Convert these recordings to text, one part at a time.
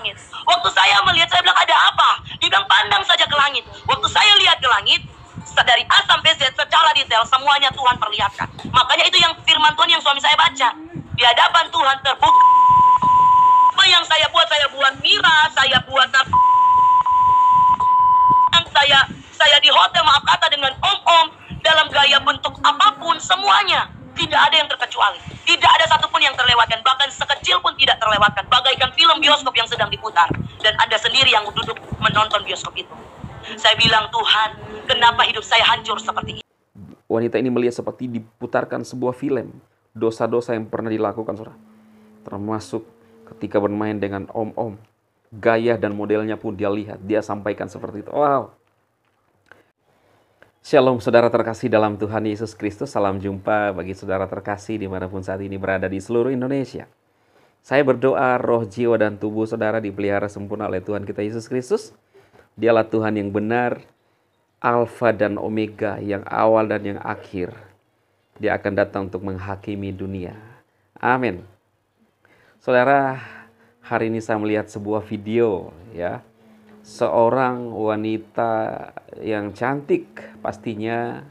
langit. Waktu saya melihat, saya bilang ada apa? Dia bilang pandang saja ke langit. Waktu saya lihat ke langit, dari A sampai Z secara detail semuanya Tuhan perlihatkan. Makanya itu yang firman Tuhan yang suami saya baca. Di hadapan Tuhan terbuka. Apa yang saya buat, saya buat mira, saya buat yang saya saya di hotel maaf kata dengan om-om dalam gaya bentuk apapun semuanya tidak ada yang terkecuali. Tidak ada satupun yang terlewatkan, bahkan sekecil pun tidak terlewatkan. Bagaikan film bioskop yang sedang diputar. Dan Anda sendiri yang duduk menonton bioskop itu. Saya bilang, Tuhan, kenapa hidup saya hancur seperti ini? Wanita ini melihat seperti diputarkan sebuah film. Dosa-dosa yang pernah dilakukan, saudara. Termasuk ketika bermain dengan om-om. Gaya dan modelnya pun dia lihat, dia sampaikan seperti itu. Wow, Shalom saudara terkasih dalam Tuhan Yesus Kristus. Salam jumpa bagi saudara terkasih dimanapun saat ini berada di seluruh Indonesia. Saya berdoa roh jiwa dan tubuh saudara dipelihara sempurna oleh Tuhan kita Yesus Kristus. Dialah Tuhan yang benar, Alfa dan Omega, yang awal dan yang akhir. Dia akan datang untuk menghakimi dunia. Amin. Saudara, hari ini saya melihat sebuah video ya seorang wanita yang cantik pastinya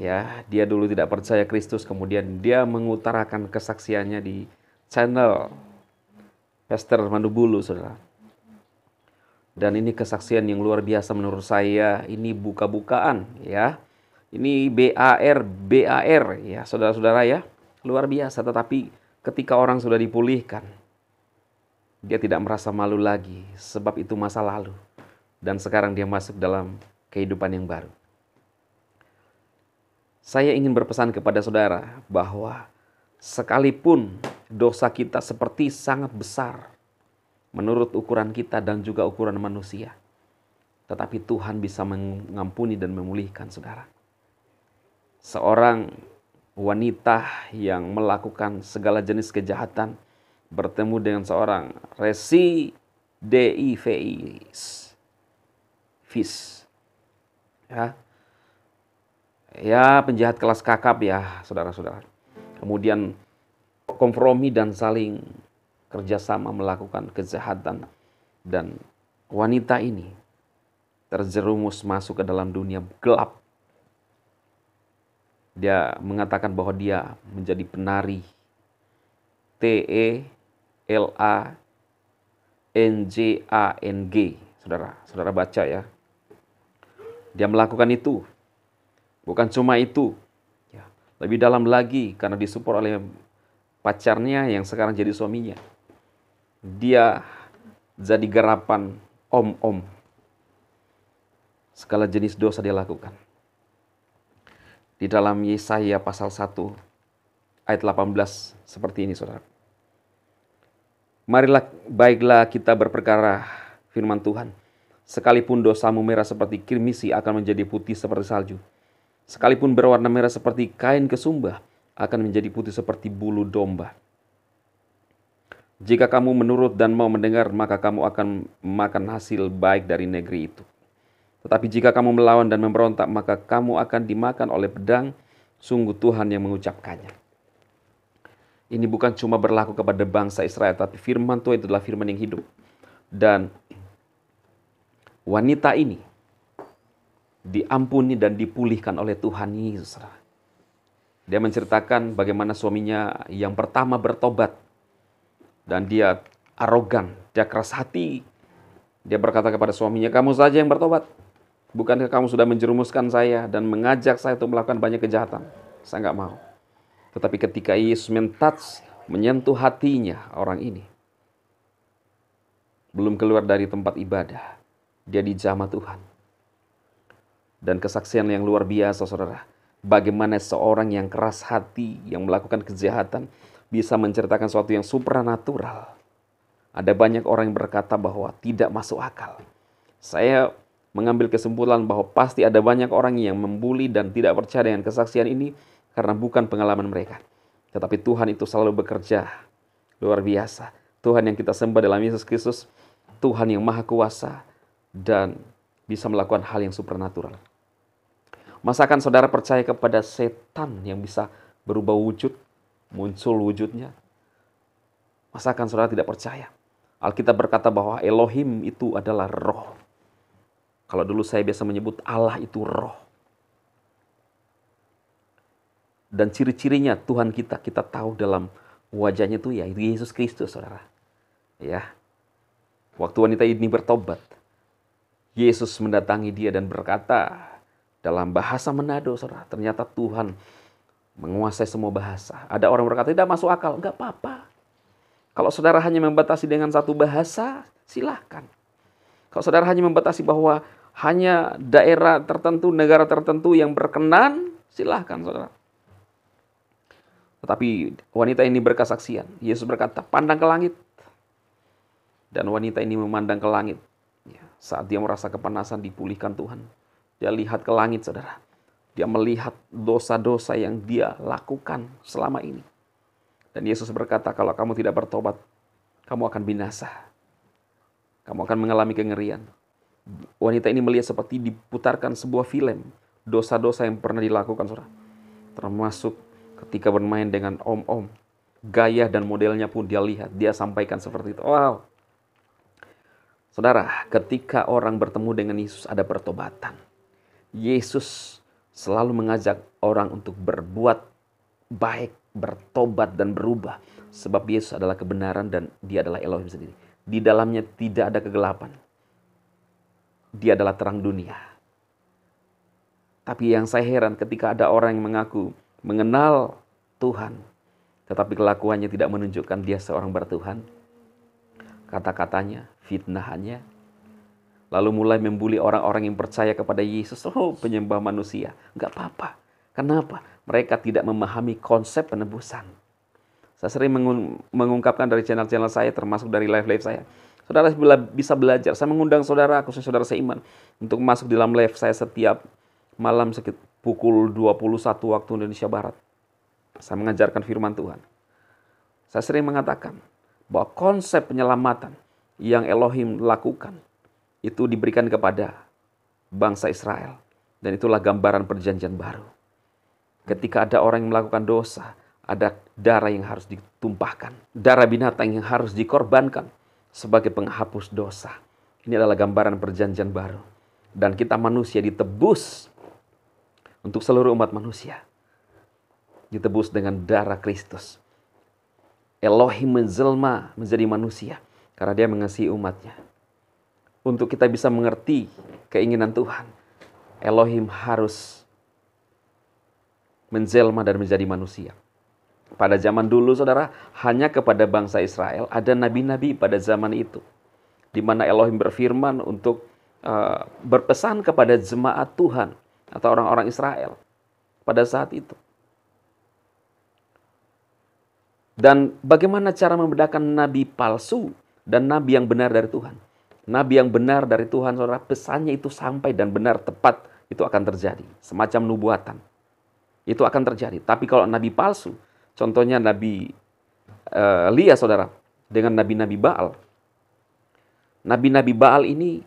ya dia dulu tidak percaya Kristus kemudian dia mengutarakan kesaksiannya di channel Pastor Mandubulu saudara dan ini kesaksian yang luar biasa menurut saya ini buka-bukaan ya ini BAR BAR ya saudara-saudara ya luar biasa tetapi ketika orang sudah dipulihkan dia tidak merasa malu lagi, sebab itu masa lalu. Dan sekarang dia masuk dalam kehidupan yang baru. Saya ingin berpesan kepada saudara bahwa sekalipun dosa kita seperti sangat besar menurut ukuran kita dan juga ukuran manusia, tetapi Tuhan bisa mengampuni dan memulihkan saudara. Seorang wanita yang melakukan segala jenis kejahatan bertemu dengan seorang resi DIVIS. vis Ya. Ya, penjahat kelas kakap ya, saudara-saudara. Kemudian kompromi dan saling kerjasama melakukan kejahatan dan wanita ini terjerumus masuk ke dalam dunia gelap. Dia mengatakan bahwa dia menjadi penari TE L A N J A N G. Saudara, saudara baca ya. Dia melakukan itu. Bukan cuma itu. Ya. Lebih dalam lagi karena disupport oleh pacarnya yang sekarang jadi suaminya. Dia jadi garapan om-om. Segala jenis dosa dia lakukan. Di dalam Yesaya pasal 1 ayat 18 seperti ini saudara. Marilah baiklah kita berperkara firman Tuhan. Sekalipun dosamu merah seperti kirmisi akan menjadi putih seperti salju. Sekalipun berwarna merah seperti kain kesumbah akan menjadi putih seperti bulu domba. Jika kamu menurut dan mau mendengar, maka kamu akan makan hasil baik dari negeri itu. Tetapi jika kamu melawan dan memberontak, maka kamu akan dimakan oleh pedang. Sungguh Tuhan yang mengucapkannya. Ini bukan cuma berlaku kepada bangsa Israel, tapi firman Tuhan itu adalah firman yang hidup. Dan wanita ini diampuni dan dipulihkan oleh Tuhan Yesus. Dia menceritakan bagaimana suaminya yang pertama bertobat dan dia arogan, dia keras hati. Dia berkata kepada suaminya, "Kamu saja yang bertobat. Bukankah kamu sudah menjerumuskan saya dan mengajak saya untuk melakukan banyak kejahatan? Saya nggak mau." Tetapi ketika Yesus mentats menyentuh hatinya orang ini. Belum keluar dari tempat ibadah, dia dijamah Tuhan. Dan kesaksian yang luar biasa saudara, bagaimana seorang yang keras hati, yang melakukan kejahatan, bisa menceritakan sesuatu yang supranatural. Ada banyak orang yang berkata bahwa tidak masuk akal. Saya mengambil kesimpulan bahwa pasti ada banyak orang yang membuli dan tidak percaya dengan kesaksian ini karena bukan pengalaman mereka. Tetapi Tuhan itu selalu bekerja luar biasa. Tuhan yang kita sembah dalam Yesus Kristus, Tuhan yang maha kuasa dan bisa melakukan hal yang supernatural. Masakan saudara percaya kepada setan yang bisa berubah wujud, muncul wujudnya? Masakan saudara tidak percaya? Alkitab berkata bahwa Elohim itu adalah roh. Kalau dulu saya biasa menyebut Allah itu roh dan ciri-cirinya Tuhan kita kita tahu dalam wajahnya itu ya itu Yesus Kristus saudara ya waktu wanita ini bertobat Yesus mendatangi dia dan berkata dalam bahasa Manado saudara ternyata Tuhan menguasai semua bahasa ada orang berkata tidak masuk akal nggak apa-apa kalau saudara hanya membatasi dengan satu bahasa silahkan kalau saudara hanya membatasi bahwa hanya daerah tertentu, negara tertentu yang berkenan, silahkan saudara. Tetapi wanita ini berkesaksian. Yesus berkata, pandang ke langit. Dan wanita ini memandang ke langit. Ya, saat dia merasa kepanasan, dipulihkan Tuhan. Dia lihat ke langit, saudara. Dia melihat dosa-dosa yang dia lakukan selama ini. Dan Yesus berkata, kalau kamu tidak bertobat, kamu akan binasa. Kamu akan mengalami kengerian. Wanita ini melihat seperti diputarkan sebuah film. Dosa-dosa yang pernah dilakukan, saudara. Termasuk ketika bermain dengan om-om. Gaya dan modelnya pun dia lihat, dia sampaikan seperti itu. Wow. Saudara, ketika orang bertemu dengan Yesus ada pertobatan. Yesus selalu mengajak orang untuk berbuat baik, bertobat dan berubah. Sebab Yesus adalah kebenaran dan dia adalah Elohim sendiri. Di dalamnya tidak ada kegelapan. Dia adalah terang dunia. Tapi yang saya heran ketika ada orang yang mengaku mengenal Tuhan, tetapi kelakuannya tidak menunjukkan dia seorang bertuhan, kata-katanya, fitnahannya, lalu mulai membuli orang-orang yang percaya kepada Yesus, oh penyembah manusia, nggak apa-apa. Kenapa? Mereka tidak memahami konsep penebusan. Saya sering mengungkapkan dari channel-channel saya, termasuk dari live-live saya. Saudara bisa belajar. Saya mengundang saudara, khususnya saudara seiman, untuk masuk dalam live saya setiap malam pukul 21 waktu Indonesia Barat. Saya mengajarkan firman Tuhan. Saya sering mengatakan bahwa konsep penyelamatan yang Elohim lakukan itu diberikan kepada bangsa Israel. Dan itulah gambaran perjanjian baru. Ketika ada orang yang melakukan dosa, ada darah yang harus ditumpahkan. Darah binatang yang harus dikorbankan sebagai penghapus dosa. Ini adalah gambaran perjanjian baru. Dan kita manusia ditebus untuk seluruh umat manusia. Ditebus dengan darah Kristus. Elohim menjelma menjadi manusia karena dia mengasihi umatnya. Untuk kita bisa mengerti keinginan Tuhan, Elohim harus menjelma dan menjadi manusia. Pada zaman dulu saudara, hanya kepada bangsa Israel ada nabi-nabi pada zaman itu. Di mana Elohim berfirman untuk uh, berpesan kepada jemaat Tuhan atau orang-orang Israel pada saat itu. Dan bagaimana cara membedakan nabi palsu dan nabi yang benar dari Tuhan? Nabi yang benar dari Tuhan, saudara, pesannya itu sampai dan benar tepat itu akan terjadi. Semacam nubuatan. Itu akan terjadi. Tapi kalau nabi palsu, contohnya nabi uh, eh, Lia, saudara, dengan nabi-nabi Baal. Nabi-nabi Baal ini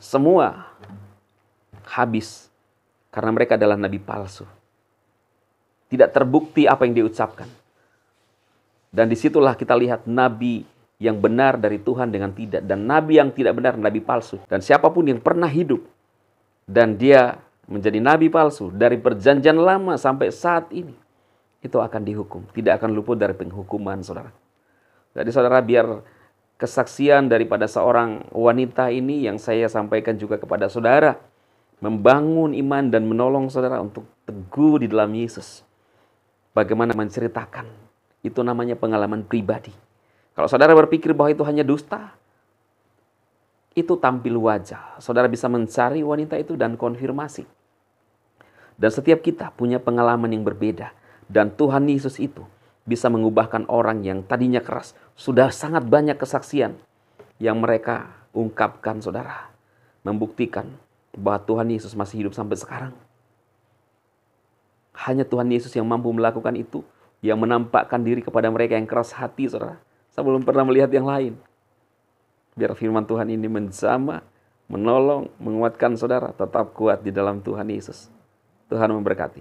semua habis karena mereka adalah nabi palsu. Tidak terbukti apa yang diucapkan. Dan disitulah kita lihat nabi yang benar dari Tuhan dengan tidak. Dan nabi yang tidak benar, nabi palsu. Dan siapapun yang pernah hidup dan dia menjadi nabi palsu dari perjanjian lama sampai saat ini, itu akan dihukum. Tidak akan luput dari penghukuman, saudara. Jadi saudara biar kesaksian daripada seorang wanita ini yang saya sampaikan juga kepada saudara membangun iman dan menolong saudara untuk teguh di dalam Yesus. Bagaimana menceritakan, itu namanya pengalaman pribadi. Kalau saudara berpikir bahwa itu hanya dusta, itu tampil wajah. Saudara bisa mencari wanita itu dan konfirmasi. Dan setiap kita punya pengalaman yang berbeda. Dan Tuhan Yesus itu bisa mengubahkan orang yang tadinya keras. Sudah sangat banyak kesaksian yang mereka ungkapkan saudara. Membuktikan bahwa Tuhan Yesus masih hidup sampai sekarang. Hanya Tuhan Yesus yang mampu melakukan itu, yang menampakkan diri kepada mereka yang keras hati, saudara. Saya belum pernah melihat yang lain. Biar firman Tuhan ini menjama, menolong, menguatkan saudara, tetap kuat di dalam Tuhan Yesus. Tuhan memberkati.